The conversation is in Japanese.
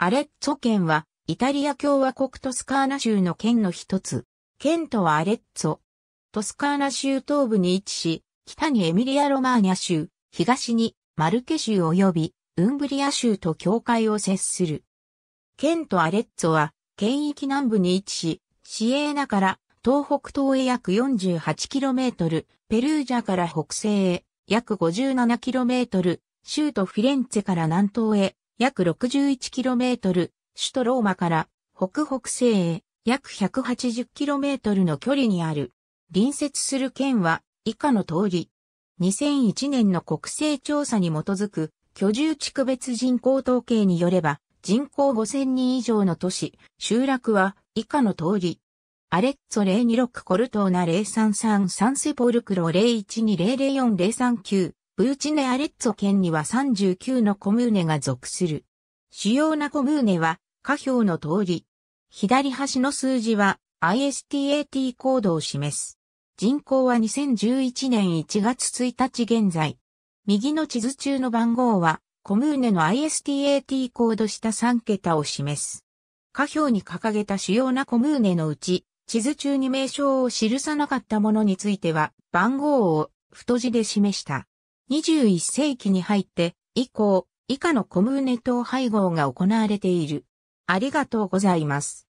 アレッツォ県は、イタリア共和国トスカーナ州の県の一つ。県都はアレッツォ。トスカーナ州東部に位置し、北にエミリア・ロマーニャ州、東にマルケ州及びウンブリア州と境界を接する。県都アレッツォは、県域南部に位置し、シエーナから東北東へ約 48km、ペルージャから北西へ約 57km、州都フィレンツェから南東へ約 61km、首都ローマから北北西へ約 180km の距離にある。隣接する県は以下の通り。2001年の国勢調査に基づく居住地区別人口統計によれば人口5000人以上の都市、集落は以下の通り。アレッツォ026コルトーナ0 3 3ンセポルクロ012004039ブーチネ・アレッツォ県には39のコムーネが属する。主要なコムーネは、下表の通り。左端の数字は ISTAT コードを示す。人口は2011年1月1日現在。右の地図中の番号は、コムーネの ISTAT コード下3桁を示す。下表に掲げた主要なコムーネのうち、地図中に名称を記さなかったものについては、番号を太字で示した。21世紀に入って以降以下のコムーネ等配合が行われている。ありがとうございます。